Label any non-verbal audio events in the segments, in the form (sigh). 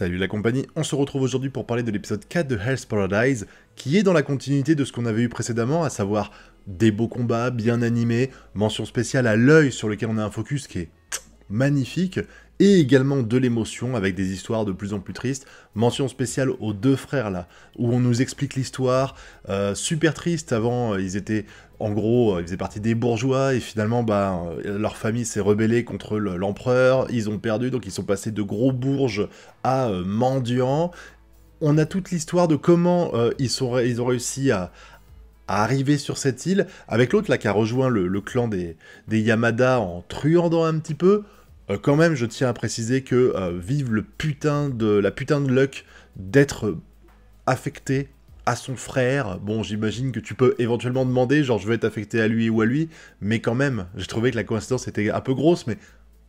Salut la compagnie, on se retrouve aujourd'hui pour parler de l'épisode 4 de Hell's Paradise, qui est dans la continuité de ce qu'on avait eu précédemment, à savoir des beaux combats bien animés, mention spéciale à l'œil sur lequel on a un focus qui est magnifique, et également de l'émotion avec des histoires de plus en plus tristes. Mention spéciale aux deux frères là, où on nous explique l'histoire, euh, super triste avant, euh, ils étaient en gros, euh, ils faisaient partie des bourgeois et finalement, bah, leur famille s'est rebellée contre l'empereur. Ils ont perdu, donc ils sont passés de gros bourges à mendiants. On a toute l'histoire de comment ils, ils ont réussi à, arriver sur cette île avec l'autre là qui a rejoint le, clan des, des Yamada en truandant un petit peu. Euh, quand même, je tiens à préciser que euh, vive le putain de, la putain de luck d'être affecté à son frère. Bon, j'imagine que tu peux éventuellement demander, genre je veux être affecté à lui ou à lui, mais quand même, j'ai trouvé que la coïncidence était un peu grosse, mais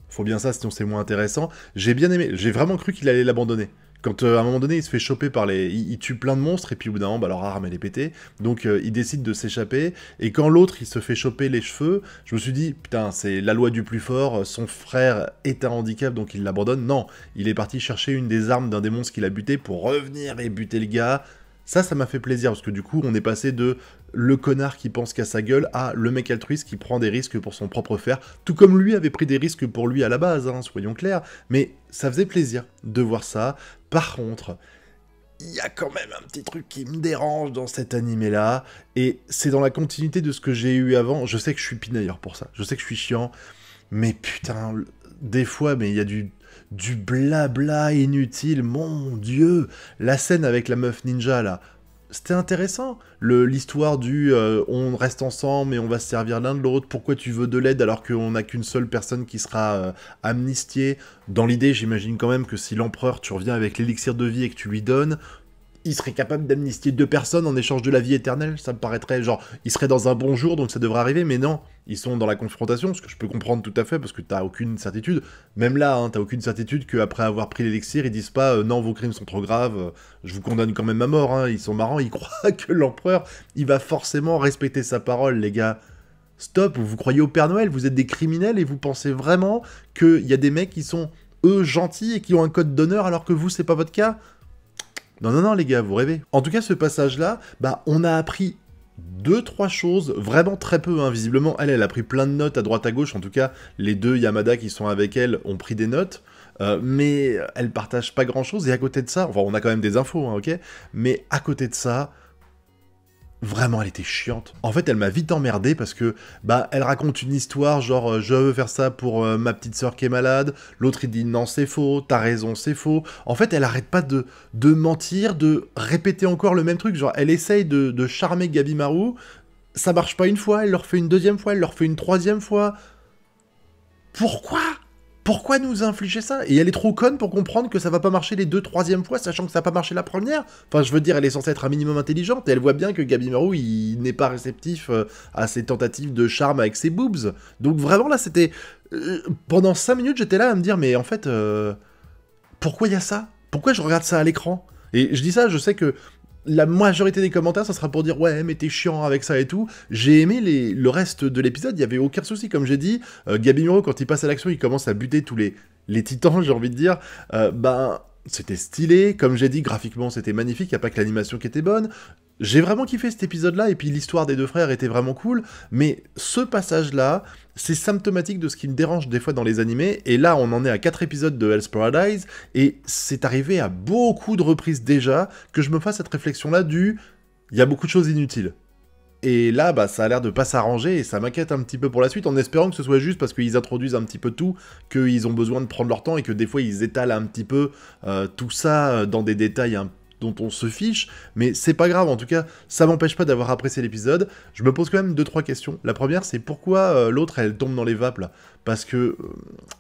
faut bien ça, sinon c'est moins intéressant. J'ai bien aimé, j'ai vraiment cru qu'il allait l'abandonner. Quand euh, à un moment donné, il se fait choper par les. Il, tue plein de monstres, et puis au bout d'un moment, bah, leur arme, elle est pétée. Donc euh, il décide de s'échapper. Et quand l'autre, il se fait choper les cheveux, je me suis dit, putain, c'est la loi du plus fort. Euh, son frère est un handicap, donc il l'abandonne. Non, il est parti chercher une des armes d'un des monstres qu'il a buté pour revenir et buter le gars. Ça, ça m'a fait plaisir, parce que du coup, on est passé de le connard qui pense qu'à sa gueule à le mec altruiste qui prend des risques pour son propre frère, tout comme lui avait pris des risques pour lui à la base, hein, soyons clairs, mais ça faisait plaisir de voir ça, par contre, il y a quand même un petit truc qui me dérange dans cet animé-là, et c'est dans la continuité de ce que j'ai eu avant. Je sais que je suis pinailleur pour ça, je sais que je suis chiant, mais putain, des fois, mais il y a du, du blabla inutile, mon dieu La scène avec la meuf ninja, là, c'était intéressant. L'histoire du euh, on reste ensemble et on va se servir l'un de l'autre, pourquoi tu veux de l'aide alors qu'on n'a qu'une seule personne qui sera euh, amnistiée. Dans l'idée, j'imagine quand même que si l'empereur, tu reviens avec l'élixir de vie et que tu lui donnes, il serait capable d'amnistier deux personnes en échange de la vie éternelle. Ça me paraîtrait genre, il serait dans un bon jour, donc ça devrait arriver, mais non. Ils sont dans la confrontation, ce que je peux comprendre tout à fait, parce que t'as aucune certitude. Même là, hein, t'as aucune certitude qu'après avoir pris l'élixir, ils disent pas euh, non, vos crimes sont trop graves, euh, je vous condamne quand même à mort. Hein. Ils sont marrants, ils (laughs) croient que l'empereur, il va forcément respecter sa parole, les gars. Stop, vous croyez au Père Noël, vous êtes des criminels et vous pensez vraiment qu'il y a des mecs qui sont, eux, gentils et qui ont un code d'honneur alors que vous, c'est pas votre cas non, non, non, les gars, vous rêvez. En tout cas, ce passage-là, bah, on a appris deux, trois choses, vraiment très peu, hein. visiblement. Elle, elle a pris plein de notes à droite à gauche, en tout cas, les deux Yamada qui sont avec elle ont pris des notes. Euh, mais elle partage pas grand chose, et à côté de ça, enfin, on a quand même des infos, hein, ok Mais à côté de ça, Vraiment, elle était chiante. En fait, elle m'a vite emmerdé parce que, bah, elle raconte une histoire genre, euh, je veux faire ça pour euh, ma petite sœur qui est malade. L'autre, il dit non, c'est faux, t'as raison, c'est faux. En fait, elle arrête pas de, de mentir, de répéter encore le même truc. Genre, elle essaye de, de charmer Gabi Marou. Ça marche pas une fois, elle leur fait une deuxième fois, elle leur fait une troisième fois. Pourquoi pourquoi nous infliger ça Et elle est trop conne pour comprendre que ça va pas marcher les deux troisièmes fois, sachant que ça n'a pas marché la première. Enfin, je veux dire, elle est censée être un minimum intelligente, et elle voit bien que Gabi il n'est pas réceptif euh, à ses tentatives de charme avec ses boobs. Donc vraiment, là, c'était... Euh, pendant cinq minutes, j'étais là à me dire, mais en fait, euh, pourquoi il y a ça Pourquoi je regarde ça à l'écran et je dis ça, je sais que la majorité des commentaires, ça sera pour dire ouais, mais t'es chiant avec ça et tout. J'ai aimé le reste de l'épisode, il n'y avait aucun souci. Comme j'ai dit, euh, Gabi Muro, quand il passe à l'action, il commence à buter tous les, les titans, (laughs) j'ai envie de dire. Euh, ben. C'était stylé, comme j'ai dit, graphiquement c'était magnifique, il n'y a pas que l'animation qui était bonne, j'ai vraiment kiffé cet épisode-là, et puis l'histoire des deux frères était vraiment cool, mais ce passage-là, c'est symptomatique de ce qui me dérange des fois dans les animés, et là on en est à 4 épisodes de Hell's Paradise, et c'est arrivé à beaucoup de reprises déjà que je me fasse cette réflexion-là du « il y a beaucoup de choses inutiles ». Et là, bah, ça a l'air de pas s'arranger et ça m'inquiète un petit peu pour la suite en espérant que ce soit juste parce qu'ils introduisent un petit peu tout, qu'ils ont besoin de prendre leur temps et que des fois ils étalent un petit peu euh, tout ça euh, dans des détails un dont on se fiche, mais c'est pas grave, en tout cas, ça m'empêche pas d'avoir apprécié l'épisode. Je me pose quand même deux trois questions. La première, c'est pourquoi euh, l'autre elle tombe dans les vapes là Parce que euh,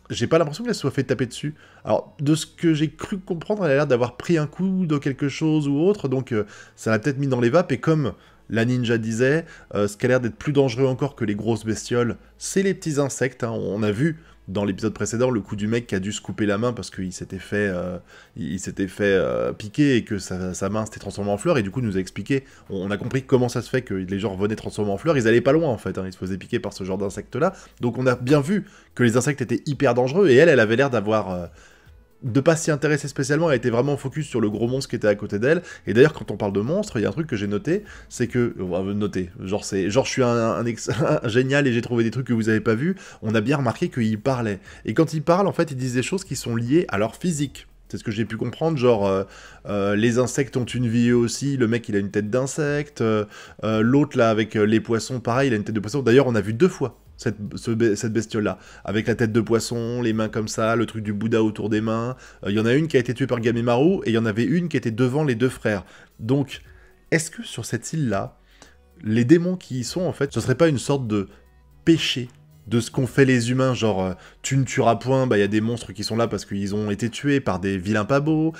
j'ai pas l'impression qu'elle soit fait taper dessus. Alors, de ce que j'ai cru comprendre, elle a l'air d'avoir pris un coup de quelque chose ou autre, donc euh, ça l'a peut-être mis dans les vapes, et comme la ninja disait, ce qui a l'air d'être plus dangereux encore que les grosses bestioles, c'est les petits insectes, hein. on a vu dans l'épisode précédent, le coup du mec qui a dû se couper la main parce qu'il s'était fait, euh, il, s'était fait euh, piquer et que sa, main s'était transformée en fleur. Et du coup, il nous a expliqué, on, a compris comment ça se fait que les gens venaient transformés en fleurs. Ils allaient pas loin en fait, hein. ils se faisaient piquer par ce genre d'insectes-là. Donc on a bien vu que les insectes étaient hyper dangereux et elle, elle avait l'air d'avoir, euh, de pas s'y intéresser spécialement, elle était vraiment focus sur le gros monstre qui était à côté d'elle. Et d'ailleurs, quand on parle de monstres, il y a un truc que j'ai noté, c'est que on va noter genre c'est genre je suis (laughs) un, génial et j'ai trouvé des trucs que vous avez pas vu. On a bien remarqué qu'il parlait. Et quand il parle, en fait, ils disent des choses qui sont liées à leur physique. C'est ce que j'ai pu comprendre, genre euh, euh, les insectes ont une vie aussi, le mec il a une tête d'insecte, euh, l'autre là avec les poissons, pareil, il a une tête de poisson. D'ailleurs, on a vu deux fois cette, bestiole-là. Avec la tête de poisson, les mains comme ça, le truc du Bouddha autour des mains. Euh, il y en a une qui a été tuée par Gamemaru, et il y en avait une qui était devant les deux frères. Donc, est-ce que sur cette île-là, les démons qui y sont, en fait, ce serait pas une sorte de péché de ce qu'ont fait les humains, genre euh, tu ne tueras point, bah il y a des monstres qui sont là parce qu'ils ont été tués par des vilains pas beaux,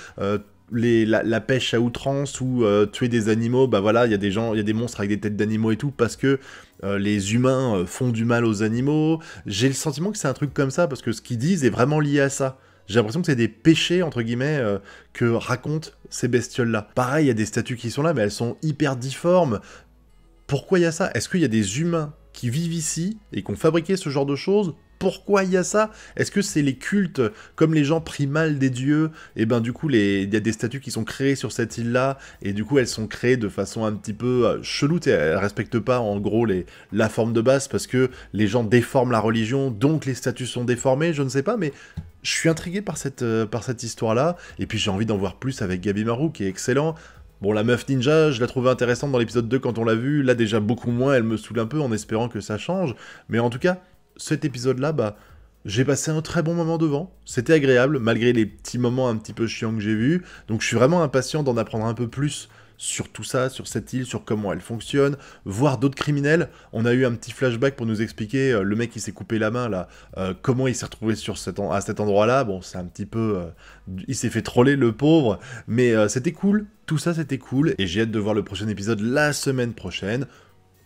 la, pêche à outrance ou euh, tuer des animaux, bah voilà, il y a des gens, il y a des monstres avec des têtes d'animaux et tout, parce que euh, les humains euh, font du mal aux animaux. J'ai le sentiment que c'est un truc comme ça, parce que ce qu'ils disent est vraiment lié à ça. J'ai l'impression que c'est des péchés, entre guillemets, que racontent ces bestioles-là. Pareil, il y a des statues qui sont là, mais elles sont hyper difformes. Pourquoi il y a ça Est-ce qu'il y a des humains qui vivent ici et qui ont fabriqué ce genre de choses pourquoi il y a ça Est-ce que c'est les cultes, comme les gens prient mal des dieux, et ben du coup il y a des statues qui sont créées sur cette île-là, et du coup elles sont créées de façon un petit peu euh, chelou, elles respectent pas en gros les, la forme de base parce que les gens déforment la religion, donc les statues sont déformées, je ne sais pas, mais je suis intrigué par cette, euh, cette histoire-là, et puis j'ai envie d'en voir plus avec Gabi Marou, qui est excellent. Bon, la meuf ninja, je la trouvais intéressante dans l'épisode 2 quand on l'a vue, là déjà beaucoup moins, elle me saoule un peu en espérant que ça change, mais en tout cas, cet épisode-là, bah, j'ai passé un très bon moment devant. C'était agréable, malgré les petits moments un petit peu chiants que j'ai vus. Donc je suis vraiment impatient d'en apprendre un peu plus sur tout ça, sur cette île, sur comment elle fonctionne, voir d'autres criminels. On a eu un petit flashback pour nous expliquer euh, le mec qui s'est coupé la main là, euh, comment il s'est retrouvé sur cet à cet endroit-là. Bon, c'est un petit peu, euh, il s'est fait troller le pauvre, mais c'était cool. Tout ça, c'était cool, et j'ai hâte de voir le prochain épisode la semaine prochaine.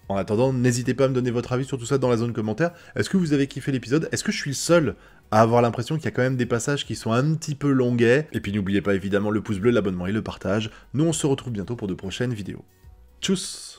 En attendant, n'hésitez pas à me donner votre avis sur tout ça dans la zone commentaire. Est-ce que vous avez kiffé l'épisode Est-ce que je suis le seul à avoir l'impression qu'il y a quand même des passages qui sont un petit peu longuets Et puis n'oubliez pas évidemment le pouce bleu, l'abonnement et le partage. Nous on se retrouve bientôt pour de prochaines vidéos. Tchuss